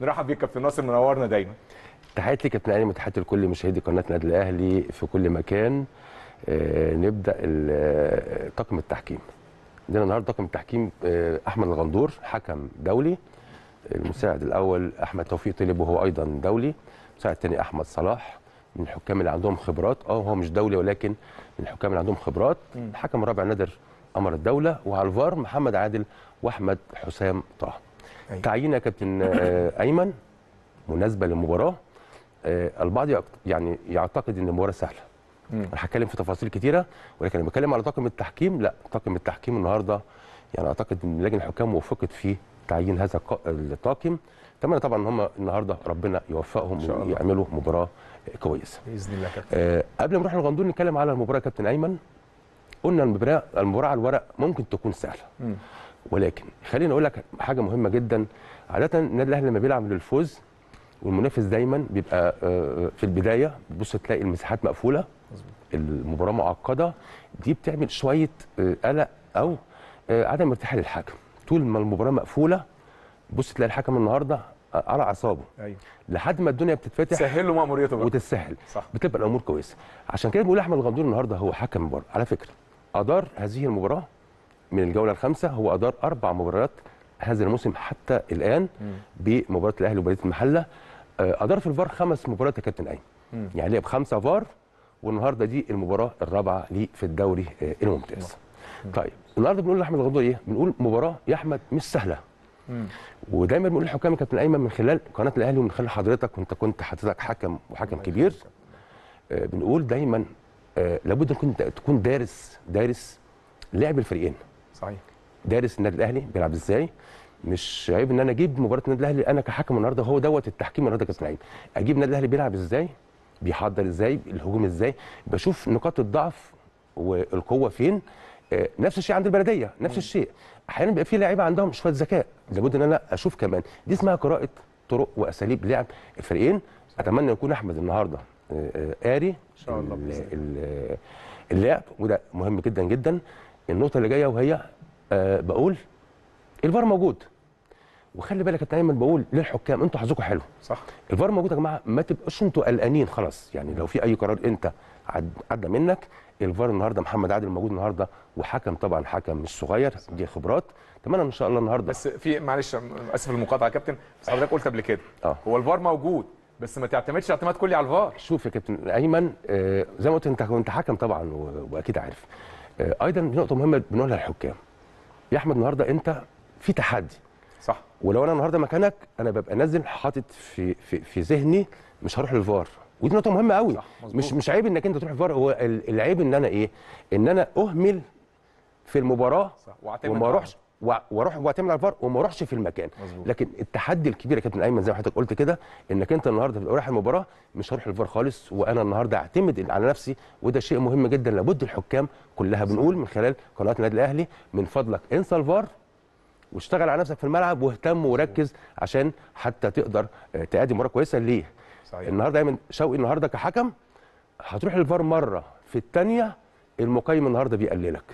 نرحب بيك كابتن ناصر منورنا دايما تحياتي كابتن علي وتحياتي لكل مشاهدي قناه النادي الاهلي في كل مكان آه، نبدا آه، طاقم التحكيم عندنا النهارده طاقم التحكيم آه، احمد الغندور حكم دولي المساعد الاول احمد توفيق طلب وهو ايضا دولي المساعد الثاني احمد صلاح من الحكام اللي عندهم خبرات اه هو مش دولي ولكن من الحكام اللي عندهم خبرات الحكم الرابع نادر قمر الدوله وعلى الفار محمد عادل واحمد حسام طه أيوة. تعيين يا كابتن آه، ايمن مناسبه للمباراه آه، البعض يعني يعتقد ان المباراه سهله انا هتكلم في تفاصيل كتيره ولكن لما بتكلم على طاقم التحكيم لا طاقم التحكيم النهارده يعني اعتقد ان لجنه الحكام وفقت في تعيين هذا الطاقم اتمنى طبعا ان هم النهارده ربنا يوفقهم ويعملوا مباراه كويسه باذن الله كابتن أه قبل ما نروح للغندور نتكلم على المباراه كابتن ايمن قلنا المباراه المباراه على الورق ممكن تكون سهله ولكن خليني اقول لك حاجه مهمه جدا عاده النادي الاهلي لما بيلعب للفوز والمنافس دايما بيبقى آه، آه، في البدايه بص تلاقي المساحات مقفوله المباراه معقده دي بتعمل شويه آه، قلق او عدم ارتياح للحكم طول ما المباراه مقفوله بص تلاقي الحكم النهارده على اعصابه ايوه لحد ما الدنيا بتتفتح سهل له ماموريته بقى وتتسهل صح بتبقى الامور كويسه عشان كده بيقول احمد الغندور النهارده هو حكم المباراه على فكره ادار هذه المباراه من الجوله الخامسه هو ادار اربع مباريات هذا الموسم حتى الان بمباراه الاهلي ومباراه المحله آه، ادار في الفار خمس مباريات يا كابتن ايمن يعني لعب خمسه فار والنهارده دي المباراه الرابعه ليه في الدوري آه، الممتاز طيب النهارده بنقول لاحمد الغندور ايه بنقول مباراه يا احمد مش سهله ودايما بنقول للحكام يا كابتن ايمن من خلال قناه الاهلي ومن خلال حضرتك وانت كنت حضرتك حكم وحكم كبير آه، بنقول دايما لابد تكون تكون دارس دارس لعب الفريقين صحيح دارس النادي الاهلي بيلعب ازاي مش عيب ان انا اجيب مباراه النادي الاهلي انا كحكم النهارده هو دوت التحكيم النهارده كابتن لعيب اجيب النادي الاهلي بيلعب ازاي بيحضر ازاي الهجوم ازاي بشوف نقاط الضعف والقوه فين آه، نفس الشيء عند البلديه نفس الشيء احيانا بيبقى في لعيبه عندهم شويه ذكاء لابد ان انا اشوف كمان دي اسمها قراءه طرق واساليب لعب الفريقين اتمنى يكون احمد النهارده آه، آه، قاري ان شاء الله اللعب وده مهم جدا جدا النقطه اللي جايه وهي أه بقول الفار موجود وخلي بالك انا دايما بقول للحكام انتوا حظكم حلو صح الفار موجود يا جماعه ما تبقوش انتوا قلقانين خلاص يعني لو في اي قرار انت عدى منك الفار النهارده محمد عادل موجود النهارده وحكم طبعا حكم مش صغير دي خبرات اتمنى ان شاء الله النهارده بس في معلش اسف المقاطعه يا كابتن بس حضرتك قلت قبل كده آه. هو الفار موجود بس ما تعتمدش اعتماد كلي على الفار شوف يا كابتن ايمن آه زي ما قلت انت كنت حكم طبعا واكيد عارف آه، ايضا نقطه مهمه بنقولها للحكام يا احمد النهارده انت في تحدي صح ولو انا النهارده مكانك انا ببقى نازل حاطط في في في ذهني مش هروح للفار ودي نقطه مهمه قوي صح. مش مش عيب انك انت تروح الفار هو العيب ان انا ايه ان انا اهمل في المباراه صح. وما اروحش واروح واتمنع الفار وما اروحش في المكان مزبوط. لكن التحدي الكبير يا كابتن ايمن زي ما حضرتك قلت كده انك انت النهارده في رايح المباراه مش هروح الفار خالص وانا النهارده اعتمد على نفسي وده شيء مهم جدا لابد الحكام كلها مزبوط. بنقول من خلال قناه النادي الاهلي من فضلك انسى الفار واشتغل على نفسك في الملعب واهتم وركز عشان حتى تقدر آه، تأدي مباراه كويسه ليه صحيح. النهارده ايمن شوقي النهارده كحكم هتروح للفار مره في الثانيه المقيم النهارده بيقللك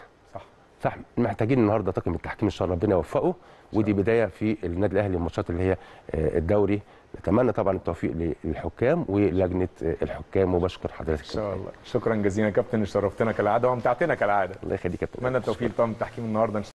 فمحتاجين النهارده طاقم التحكيم ان شاء الله ربنا يوفقه ودي بدايه في النادي الاهلي الماتشات اللي هي آه، الدوري نتمنى طبعا التوفيق للحكام ولجنه آه، الحكام وبشكر حضرتك ان شاء الله شكرا جزيلا يا كابتن شرفتنا كالعاده وامتعتنا كالعاده الله يخليك يا كابتن اتمنى التوفيق لطاقم التحكيم النهارده